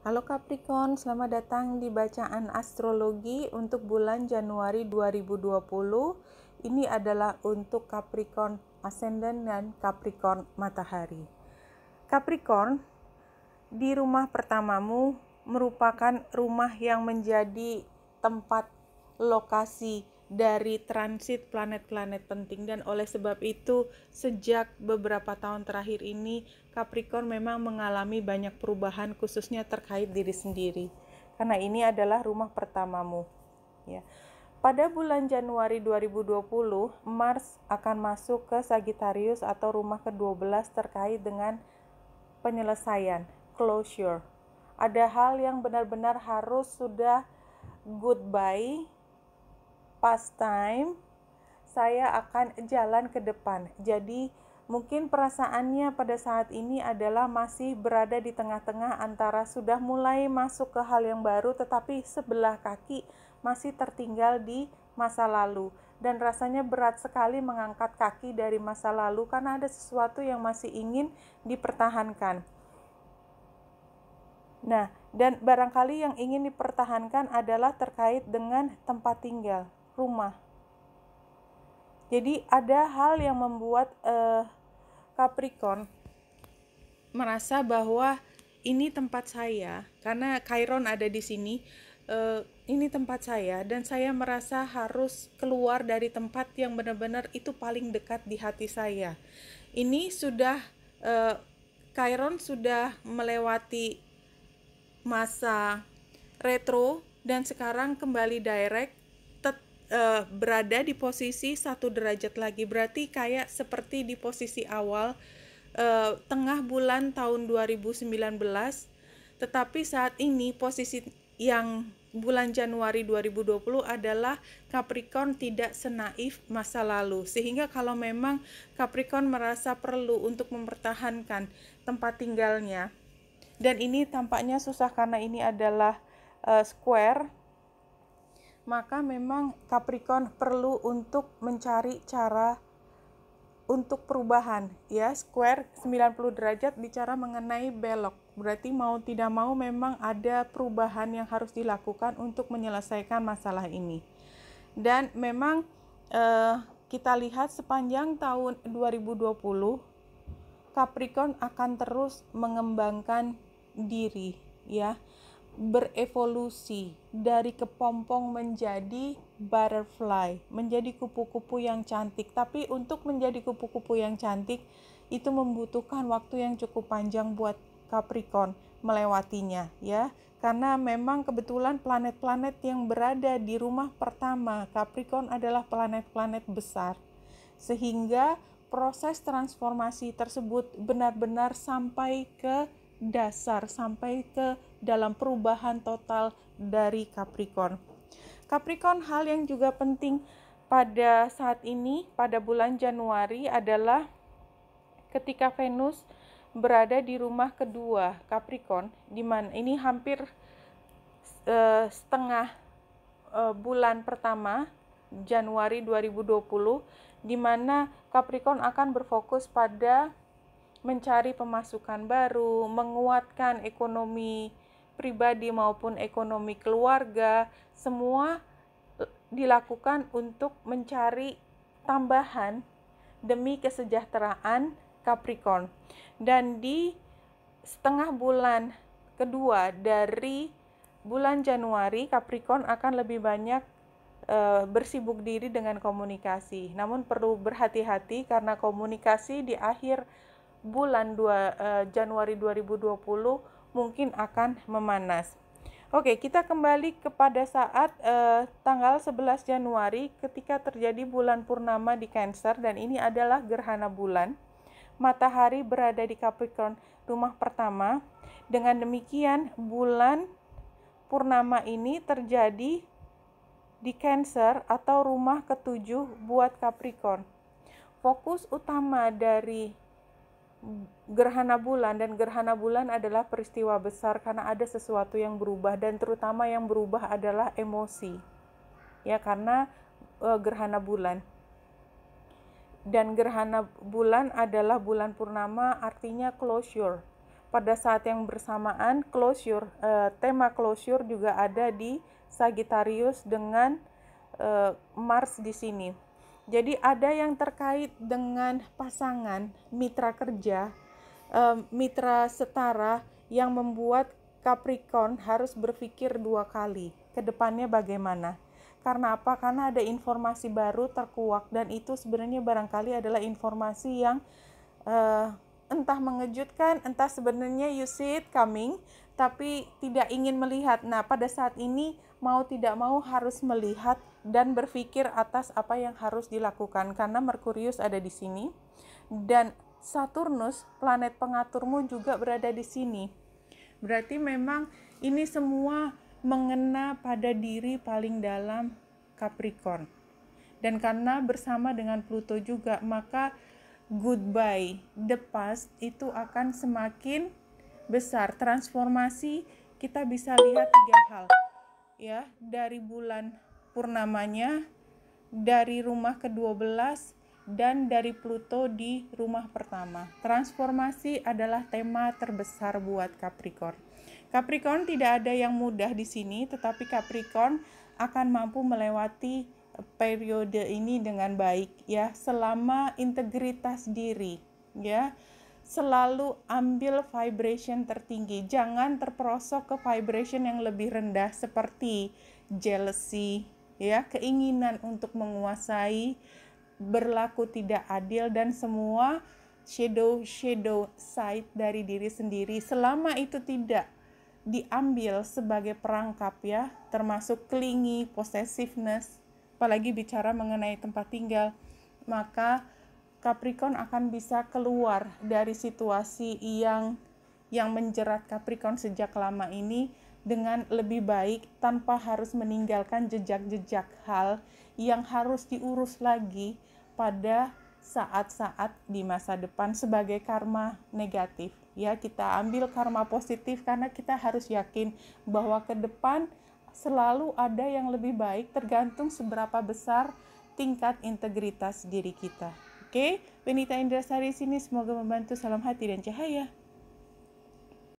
Halo Capricorn, selamat datang di bacaan astrologi untuk bulan Januari 2020. Ini adalah untuk Capricorn ascendant dan Capricorn matahari. Capricorn, di rumah pertamamu merupakan rumah yang menjadi tempat lokasi dari transit planet-planet penting dan oleh sebab itu sejak beberapa tahun terakhir ini Capricorn memang mengalami banyak perubahan khususnya terkait diri sendiri karena ini adalah rumah pertamamu ya. Pada bulan Januari 2020, Mars akan masuk ke Sagittarius atau rumah ke-12 terkait dengan penyelesaian, closure. Ada hal yang benar-benar harus sudah goodbye Pastime, saya akan jalan ke depan. Jadi mungkin perasaannya pada saat ini adalah masih berada di tengah-tengah antara sudah mulai masuk ke hal yang baru tetapi sebelah kaki masih tertinggal di masa lalu dan rasanya berat sekali mengangkat kaki dari masa lalu karena ada sesuatu yang masih ingin dipertahankan. Nah, dan barangkali yang ingin dipertahankan adalah terkait dengan tempat tinggal rumah. Jadi ada hal yang membuat uh, Capricorn merasa bahwa ini tempat saya karena Chiron ada di sini. Uh, ini tempat saya dan saya merasa harus keluar dari tempat yang benar-benar itu paling dekat di hati saya. Ini sudah uh, Chiron sudah melewati masa retro dan sekarang kembali direct uh, berada di posisi satu derajat lagi berarti kayak seperti di posisi awal uh, tengah bulan tahun 2019 tetapi saat ini posisi yang bulan Januari 2020 adalah Capricorn tidak senaif masa lalu sehingga kalau memang Capricorn merasa perlu untuk mempertahankan tempat tinggalnya dan ini tampaknya susah karena ini adalah uh, square maka memang Capricorn perlu untuk mencari cara untuk perubahan ya square 90 derajat bicara mengenai belok berarti mau tidak mau memang ada perubahan yang harus dilakukan untuk menyelesaikan masalah ini dan memang eh, kita lihat sepanjang tahun 2020 Capricorn akan terus mengembangkan diri ya berevolusi dari kepompong menjadi butterfly, menjadi kupu-kupu yang cantik. Tapi untuk menjadi kupu-kupu yang cantik itu membutuhkan waktu yang cukup panjang buat Capricorn melewatinya ya. Karena memang kebetulan planet-planet yang berada di rumah pertama Capricorn adalah planet-planet besar. Sehingga proses transformasi tersebut benar-benar sampai ke dasar sampai ke dalam perubahan total dari Capricorn. Capricorn hal yang juga penting pada saat ini pada bulan Januari adalah ketika Venus berada di rumah kedua Capricorn di mana ini hampir uh, setengah uh, bulan pertama Januari 2020 di mana Capricorn akan berfokus pada mencari pemasukan baru, menguatkan ekonomi pribadi maupun ekonomi keluarga, semua e, dilakukan untuk mencari tambahan demi kesejahteraan Capricorn. Dan di setengah bulan kedua dari bulan Januari, Capricorn akan lebih banyak e, bersibuk diri dengan komunikasi. Namun perlu berhati-hati karena komunikasi di akhir bulan 2 eh, Januari 2020 mungkin akan memanas. Oke, kita kembali kepada saat eh, tanggal 11 Januari ketika terjadi bulan purnama di Cancer dan ini adalah gerhana bulan. Matahari berada di Capricorn rumah pertama. Dengan demikian, bulan purnama ini terjadi di Cancer atau rumah ketujuh buat Capricorn. Fokus utama dari gerhana bulan dan gerhana bulan adalah peristiwa besar karena ada sesuatu yang berubah dan terutama yang berubah adalah emosi. Ya, karena uh, gerhana bulan. Dan gerhana bulan adalah bulan purnama artinya closure. Pada saat yang bersamaan closure uh, tema closure juga ada di Sagittarius dengan uh, Mars di sini. Jadi ada yang terkait dengan pasangan, mitra kerja, mitra setara yang membuat Capricorn harus berpikir dua kali ke depannya bagaimana. Karena apa? Karena ada informasi baru terkuak dan itu sebenarnya barangkali adalah informasi yang uh, entah mengejutkan, entah sebenarnya you see it coming, tapi tidak ingin melihat. Nah, pada saat ini mau tidak mau harus melihat dan berpikir atas apa yang harus dilakukan karena Merkurius ada di sini dan Saturnus planet pengaturmu juga berada di sini. Berarti memang ini semua mengena pada diri paling dalam Capricorn. Dan karena bersama dengan Pluto juga, maka goodbye the past itu akan semakin besar. Transformasi kita bisa lihat tiga hal ya dari bulan purnamanya dari rumah ke-12 dan dari Pluto di rumah pertama. Transformasi adalah tema terbesar buat Capricorn. Capricorn tidak ada yang mudah di sini, tetapi Capricorn akan mampu melewati periode ini dengan baik ya, selama integritas diri ya selalu ambil vibration tertinggi. Jangan terperosok ke vibration yang lebih rendah seperti jealousy, ya, keinginan untuk menguasai, berlaku tidak adil dan semua shadow shadow side dari diri sendiri selama itu tidak diambil sebagai perangkap ya, termasuk clingy, possessiveness, apalagi bicara mengenai tempat tinggal, maka Capricorn akan bisa keluar dari situasi yang yang menjerat Capricorn sejak lama ini dengan lebih baik tanpa harus meninggalkan jejak-jejak hal yang harus diurus lagi pada saat-saat di masa depan sebagai karma negatif. Ya, kita ambil karma positif karena kita harus yakin bahwa ke depan selalu ada yang lebih baik tergantung seberapa besar tingkat integritas diri kita. Oke, Benita Indra Sari sini semoga membantu salam hati dan cahaya.